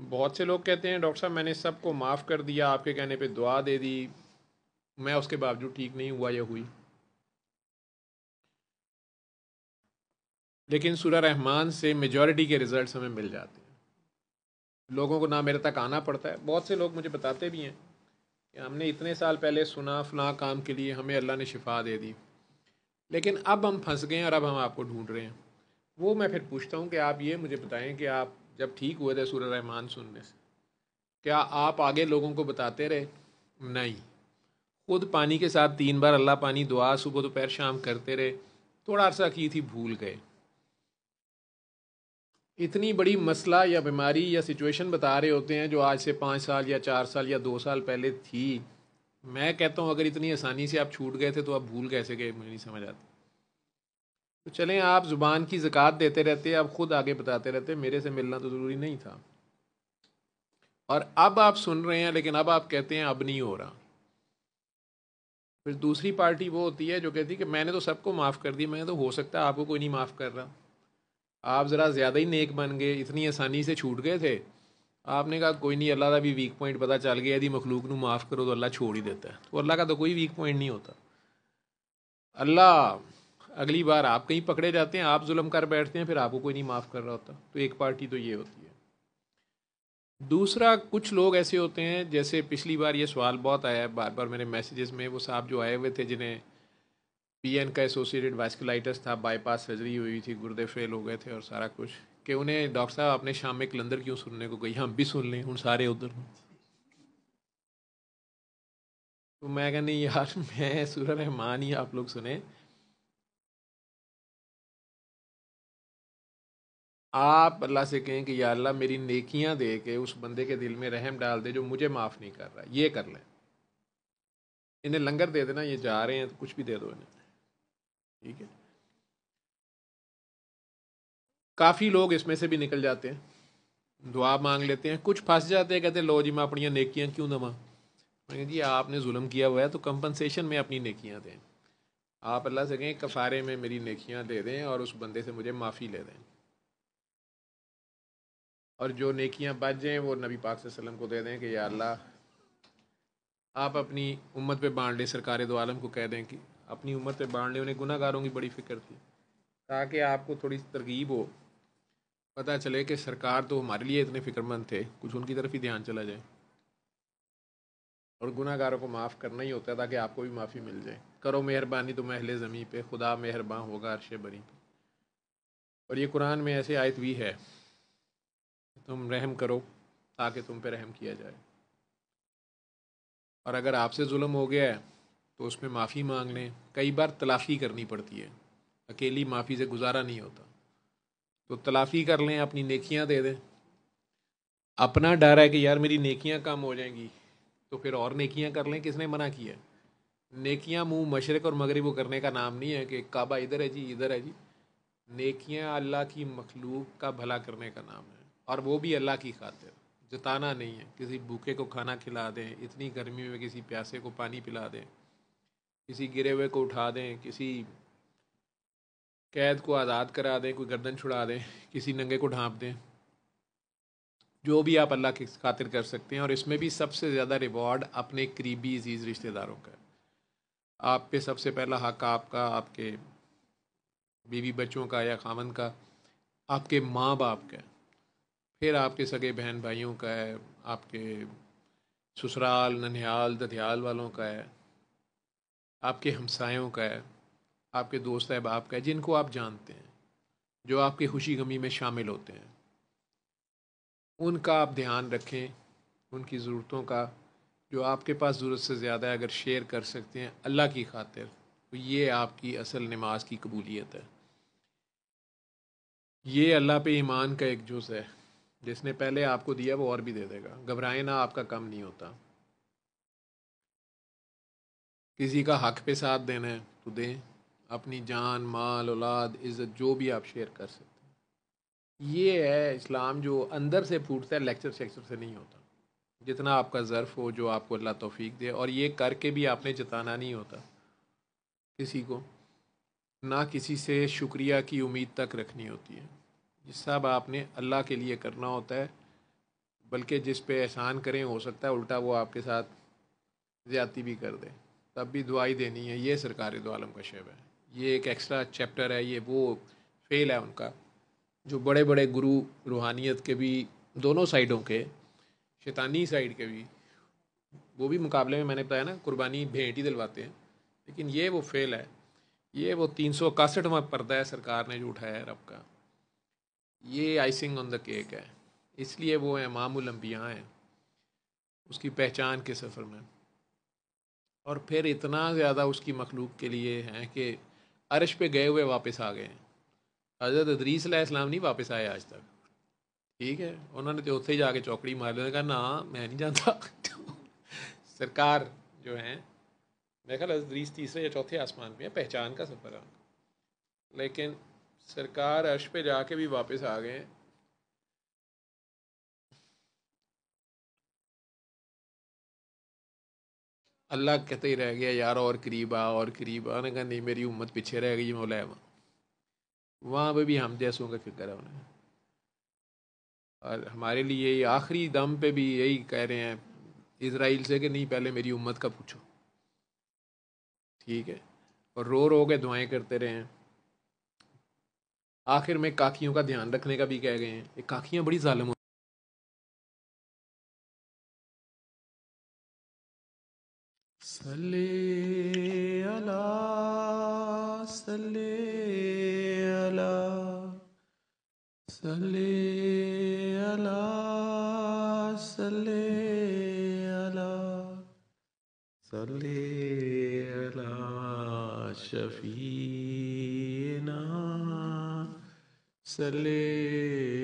बहुत से लोग कहते हैं डॉक्टर साहब मैंने सबको माफ़ कर दिया आपके कहने पे दुआ दे दी मैं उसके बावजूद ठीक नहीं हुआ या हुई लेकिन सूर्य रहमान से मेजॉरिटी के रिज़ल्ट हमें मिल जाते हैं लोगों को ना मेरे तक आना पड़ता है बहुत से लोग मुझे बताते भी हैं कि हमने इतने साल पहले सुना फना काम के लिए हमें अल्लाह ने शिफा दे दी लेकिन अब हम फंस गए हैं और अब हम आपको ढूंढ रहे हैं वो मैं फिर पूछता हूँ कि आप ये मुझे बताएं कि आप जब ठीक हुए थे सूर रहमान सुनने से क्या आप आगे लोगों को बताते रहे नहीं खुद पानी के साथ तीन बार अल्लाह पानी दुआ सुबह दोपहर शाम करते रहे थोड़ा अरसा की थी भूल गए इतनी बड़ी मसला या बीमारी या सिचुएशन बता रहे होते हैं जो आज से पाँच साल या चार साल या दो साल पहले थी मैं कहता हूँ अगर इतनी आसानी से आप छूट गए थे तो आप भूल कैसे गए मुझे नहीं समझ आती तो चलें आप ज़ुबान की ज़क़ात देते रहते आप ख़ुद आगे बताते रहते मेरे से मिलना तो ज़रूरी नहीं था और अब आप सुन रहे हैं लेकिन अब आप कहते हैं अब नहीं हो रहा फिर दूसरी पार्टी वो होती है जो कहती है कि मैंने तो सबको माफ़ कर दी मैंने तो हो सकता है आपको कोई नहीं माफ़ कर रहा आप ज़रा ज़्यादा ही नेक बन गए इतनी आसानी से छूट गए थे आपने कहा कोई नहीं अल्लाह का भी वीक पॉइंट पता चल गया यदि मखलूक न माफ़ करो तो अल्लाह छोड़ ही देता है तो अल्लाह का तो कोई वीक पॉइंट नहीं होता अल्लाह अगली बार आप कहीं पकड़े जाते हैं आप जुल्म कर बैठते हैं फिर आपको कोई नहीं माफ़ कर रहा होता तो एक पार्टी तो ये होती है दूसरा कुछ लोग ऐसे होते हैं जैसे पिछली बार ये सवाल बहुत आया है बार बार मेरे मैसेजेस में वो साहब जो आए हुए थे जिन्हें पी एन का एसोसिएटेड वास्कुलाइटस था बाईपास सर्जरी हुई थी गुर्दे फेल हो गए थे और सारा कुछ कि उन्हें डॉक्टर साहब आपने शाम में कलंदर क्यों सुनने को कही हम भी सुन लें उन सारे उधर तो मैं कहा नहीं यार मैं सूर रहमान ही आप लोग सुने आप अल्लाह से कहें कि या अल्लाह मेरी नेकियां दे के उस बंदे के दिल में रहम डाल दे जो मुझे माफ़ नहीं कर रहा ये कर लें इन्हें लंगर दे देना ये जा रहे हैं तो कुछ भी दे दो इन्हें ठीक है काफ़ी लोग इसमें से भी निकल जाते हैं दुआ मांग लेते हैं कुछ फंस जाते हैं कहते लो जी मैं अपनी नेकियां क्यों दवा मैंने जी आपने जुल्म किया हुआ है तो कंपनसेशन में अपनी नेकियां दें आप अल्लाह से कहें कफ़ारे में मेरी नेकियां दे दें और उस बंदे से मुझे माफ़ी ले दें और जो नेकियां बच जाएँ वो नबी पाक वसल्लम को दे दें कि या अल्लाह आप अपनी उम्मत पे बांट लें सरकार दो आलम को कह दें कि अपनी उम्मत पे बांट लें उन्हें गुनाहगारों की बड़ी फिक्र थी ताकि आपको थोड़ी तरगीब हो पता चले कि सरकार तो हमारे लिए इतने फिक्रमंद थे कुछ उनकी तरफ ही ध्यान चला जाए और गुनाहगारों को माफ़ करना ही होता है ताकि आपको भी माफ़ी मिल जाए करो मेहरबानी तो महल ज़मीन पे खुदा मेहरबान होगा अरशे बनी और ये कुरान में ऐसे आयत भी है तुम रहम करो ताकि तुम पे रहम किया जाए और अगर आपसे जुल्म हो गया है तो उसमें माफ़ी मांग लें कई बार तलाफ़ी करनी पड़ती है अकेली माफ़ी से गुजारा नहीं होता तो तलाफ़ी कर लें अपनी नेकियां दे दें अपना डर है कि यार मेरी नेकियां कम हो जाएंगी तो फिर और नेकियां कर लें किसने मना किया नेकियां मुंह मशरक और मगरब को करने का नाम नहीं है कि काबा इधर है जी इधर है जी नेकियां अल्लाह की मखलूक का भला करने का नाम है और वो भी अल्लाह की खातिर जताना नहीं है किसी भूखे को खाना खिला दें इतनी गर्मी में किसी प्यासे को पानी पिला दें किसी गिरे हुए को उठा दें किसी कैद को आज़ाद करा दें कोई गर्दन छुड़ा दें किसी नंगे को ढांप दें जो भी आप अल्लाह की खातिर कर सकते हैं और इसमें भी सबसे ज़्यादा रिवॉर्ड अपने करीबी अजीज़ रिश्तेदारों का आप पे सबसे पहला हक आपका आपके बीवी बच्चों का या खामन का आपके माँ बाप का फिर आपके सगे बहन भाइयों का है आपके ससुराल ननिहाल दधियाल वालों का है आपके हमसायों का है आपके दोस्त अहबाब का है जिनको आप जानते हैं जो आपके खुशी गमी में शामिल होते हैं उनका आप ध्यान रखें उनकी ज़रूरतों का जो आपके पास ज़रूरत से ज़्यादा है अगर शेयर कर सकते हैं अल्लाह की खातिर तो ये आपकी असल नमाज की कबूलियत है ये अल्लाह पे ईमान का एक जुज़ है जिसने पहले आपको दिया वो और भी दे देगा घबराए ना आपका कम नहीं होता किसी का हक पे साथ देना है तो दें अपनी जान माल औलाद इज़्ज़त जो भी आप शेयर कर सकते हैं ये है इस्लाम जो अंदर से फूटता है लेक्चर शेक्चर से नहीं होता जितना आपका ज़र्फ़ हो जो आपको अल्लाह तोफ़ी दे और ये करके भी आपने जताना नहीं होता किसी को ना किसी से शुक्रिया की उम्मीद तक रखनी होती है ये सब आपने अल्लाह के लिए करना होता है बल्कि जिस पे एहसान करें हो सकता है उल्टा वो आपके साथ ज़्यादती भी कर दे तब भी दुआई देनी है ये सरकार दो आलम का शब है ये एक एक्स्ट्रा चैप्टर है ये वो फेल है उनका जो बड़े बड़े गुरु रूहानियत के भी दोनों साइडों के शैतानी साइड के भी वो भी मुकाबले में मैंने बताया ना कुर्बानी भेंट ही दिलवाते हैं लेकिन ये वो फेल है ये वो तीन सौ इकसठवा पर्दा है सरकार ने जो उठाया है रब का ये आइसिंग ऑन द केक है इसलिए वो इमामुल हैं उसकी पहचान के सफ़र में और फिर इतना ज़्यादा उसकी मखलूक के लिए हैं कि अरश पे गए हुए वापस आ गए हैं हज़रत अदरीस इस्लाम नहीं वापस आए आज तक ठीक है उन्होंने तो उत्थे जाके चौकड़ी मार लिया कहा ना मैं नहीं जानता सरकार जो है मैं ख्याल अदरीस तीसरे या चौथे आसमान पे है पहचान का सफ़र है लेकिन सरकार अर्श पे जाके भी वापस आ गए हैं अल्लाह कहते ही रह गया यार और करीब आ और करीब आने कहा नहीं मेरी उम्मत पीछे रह गई मौला वहाँ वहाँ पर भी हम जैसों का फिक्र है उन्हें और हमारे लिए आखिरी दम पे भी यही कह रहे हैं इसराइल से कि नहीं पहले मेरी उम्मत का पूछो ठीक है और रो रो के दुआएं करते रहे हैं आखिर में काकियों का ध्यान रखने का भी कह गए हैं ये काकियाँ बड़ी ालम सले अला सले अला सले अला सले अला सले अला शफी Salih.